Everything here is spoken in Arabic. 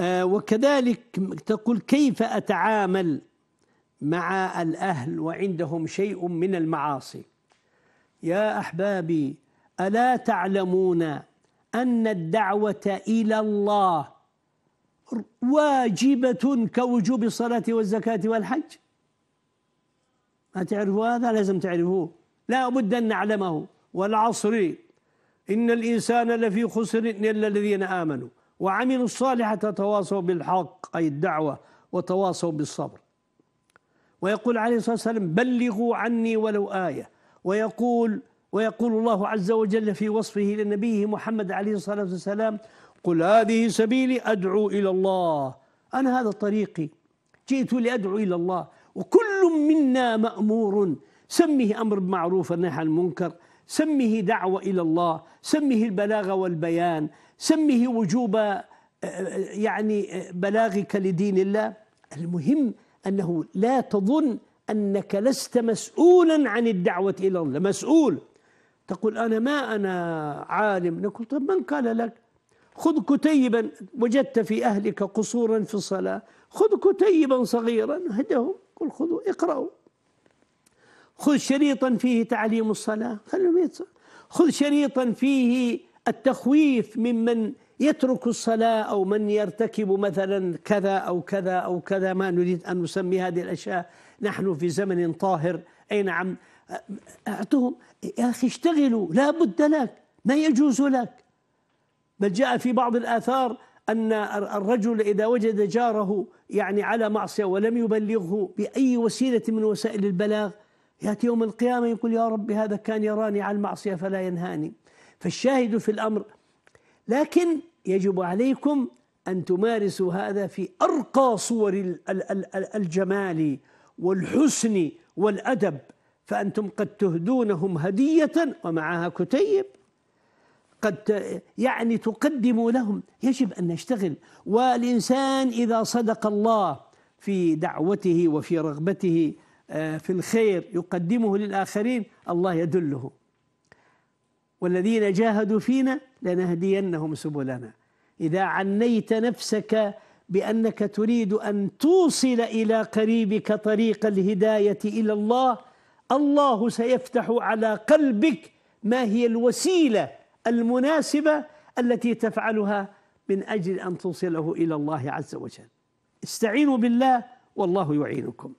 آه، وكذلك تقول كيف أتعامل مع الأهل وعندهم شيء من المعاصي يا أحبابي ألا تعلمون أن الدعوة إلى الله واجبة كوجوب الصلاة والزكاة والحج ما تعرفوا هذا لازم تعرفوه لا بد أن نعلمه والعصر إن الإنسان لفي خسر إلا الذين آمنوا وعملوا الصالحة تواصوا بالحق أي الدعوة وتواصوا بالصبر ويقول عليه الصلاة والسلام بلغوا عني ولو آية ويقول ويقول الله عز وجل في وصفه لنبيه محمد عليه الصلاة والسلام قل هذه سبيلي أدعو إلى الله أنا هذا طريقي جئت لأدعو إلى الله وكل منا مأمور سمه أمر بمعروف والنهي عن المنكر سمه دعوة إلى الله سمه البلاغة والبيان سمه وجوب آه، آه، يعني آه، بلاغك لدين الله المهم أنه لا تظن أنك لست مسؤولا عن الدعوة إلى الله مسؤول تقول أنا ما أنا عالم نقول طب من قال لك خذ كتيبا وجدت في أهلك قصورا في الصلاة خذ كتيبا صغيرا هدهم قل خذوا اقرأوا خذ شريطا فيه تعليم الصلاة خلهم يتصل خذ شريطا فيه التخويف ممن يترك الصلاة أو من يرتكب مثلا كذا أو كذا أو كذا ما نريد أن نسمي هذه الأشياء نحن في زمن طاهر أي نعم أعطهم يا أخي اشتغلوا لا بد لك ما يجوز لك بل جاء في بعض الآثار أن الرجل إذا وجد جاره يعني على معصية ولم يبلغه بأي وسيلة من وسائل البلاغ يأتي يوم القيامة يقول يا رب هذا كان يراني على المعصية فلا ينهاني فالشاهد في الأمر لكن يجب عليكم أن تمارسوا هذا في أرقى صور الجمال والحسن والأدب فأنتم قد تهدونهم هدية ومعها كتيب قد يعني تقدموا لهم يجب أن نشتغل والإنسان إذا صدق الله في دعوته وفي رغبته آه، في الخير يقدمه للآخرين الله يدله والذين جاهدوا فينا لنهدينهم سبلنا إذا عنيت نفسك بأنك تريد أن توصل إلى قريبك طريق الهداية إلى الله الله سيفتح على قلبك ما هي الوسيلة المناسبة التي تفعلها من أجل أن توصله إلى الله عز وجل استعينوا بالله والله يعينكم